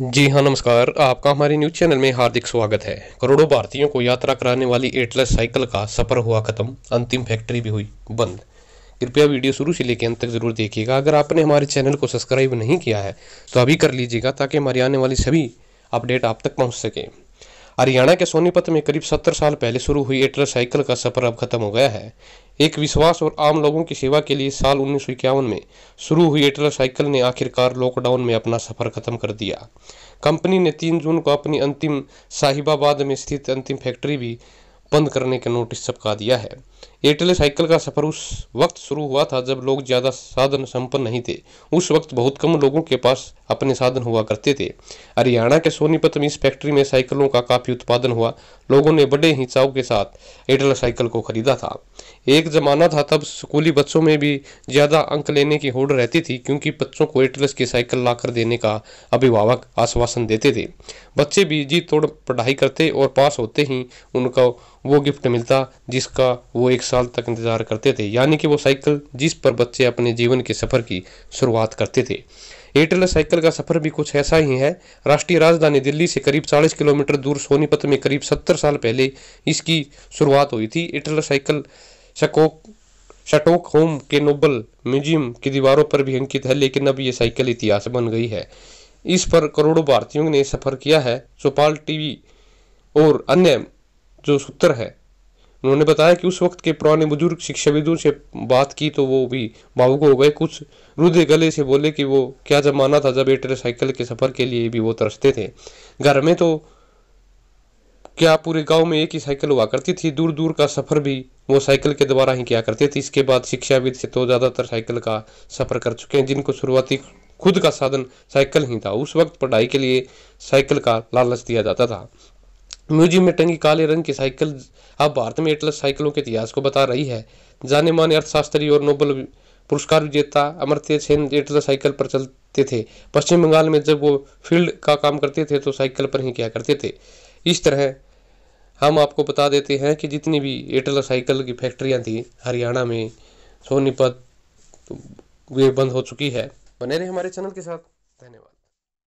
जी हाँ नमस्कार आपका हमारे न्यूज चैनल में हार्दिक स्वागत है करोड़ों भारतीयों को यात्रा कराने वाली एटलस साइकिल का सफर हुआ खत्म अंतिम फैक्ट्री भी हुई बंद कृपया वीडियो शुरू से लेकर अंत तक जरूर देखिएगा अगर आपने हमारे चैनल को सब्सक्राइब नहीं किया है तो अभी कर लीजिएगा ताकि हमारी आने वाली सभी अपडेट आप तक पहुँच सकें हरियाणा के सोनीपत में करीब सत्तर साल पहले शुरू हुई एटर साइकिल का सफर अब खत्म हो गया है एक विश्वास और आम लोगों की सेवा के लिए साल उन्नीस में शुरू हुई एटर साइकिल ने आखिरकार लॉकडाउन में अपना सफर खत्म कर दिया कंपनी ने तीन जून को अपनी अंतिम साहिबाबाद में स्थित अंतिम फैक्ट्री भी बंद करने का नोटिस चपका दिया है एयरटेल साइकिल का सफर उस वक्त शुरू हुआ था जब लोग ज़्यादा साधन संपन्न नहीं थे उस वक्त बहुत कम लोगों के पास अपने साधन हुआ करते थे हरियाणा के सोनीपत में इस फैक्ट्री में साइकिलों का काफ़ी उत्पादन हुआ लोगों ने बड़े ही चाव के साथ एयरटेल साइकिल को खरीदा था एक ज़माना था तब स्कूली बच्चों में भी ज़्यादा अंक लेने की होड़ रहती थी क्योंकि बच्चों को एयरटेल की साइकिल ला कर देने का अभिभावक आश्वासन देते थे बच्चे भी जी तोड़ पढ़ाई करते और पास होते ही उनका वो गिफ्ट मिलता जिसका वो एक साल तक इंतज़ार करते थे यानी कि वो साइकिल जिस पर बच्चे अपने जीवन के सफ़र की शुरुआत करते थे एयरटेल साइकिल का सफर भी कुछ ऐसा ही है राष्ट्रीय राजधानी दिल्ली से करीब 40 किलोमीटर दूर सोनीपत में करीब 70 साल पहले इसकी शुरुआत हुई थी एयरटेल साइकिल शकोक शटोक होम के नोबल म्यूजियम की दीवारों पर भी अंकित है लेकिन अब ये साइकिल इतिहास बन गई है इस पर करोड़ों भारतीयों ने सफर किया है सोपाल टीवी और अन्य जो सूत्र है उन्होंने बताया कि उस वक्त के पुराने बुजुर्ग शिक्षाविदों से बात की तो वो भी भावुक हो गए कुछ रुदे गले से बोले कि वो क्या जमाना था जब एटर साइकिल के सफ़र के लिए भी वो तरसते थे घर में तो क्या पूरे गांव में एक ही साइकिल हुआ करती थी दूर दूर का सफ़र भी वो साइकिल के द्वारा ही किया करते थे इसके बाद शिक्षाविद से तो ज़्यादातर साइकिल का सफ़र कर चुके हैं जिनको शुरुआती खुद का साधन साइकिल ही था उस वक्त पढ़ाई के लिए साइकिल का लालच दिया जाता था म्यूजियम में टंगी काले रंग की साइकिल अब भारत में एटलस साइकिलों के इतिहास को बता रही है जाने माने अर्थशास्त्री और नोबल पुरस्कार विजेता अमर्त्य सेन एटलस साइकिल पर चलते थे पश्चिम बंगाल में जब वो फील्ड का काम करते थे तो साइकिल पर ही किया करते थे इस तरह हम आपको बता देते हैं कि जितनी भी एटलस साइकिल की फैक्ट्रियाँ थी हरियाणा में सोनीपत वे बंद हो चुकी है बने रहे हमारे चैनल के साथ धन्यवाद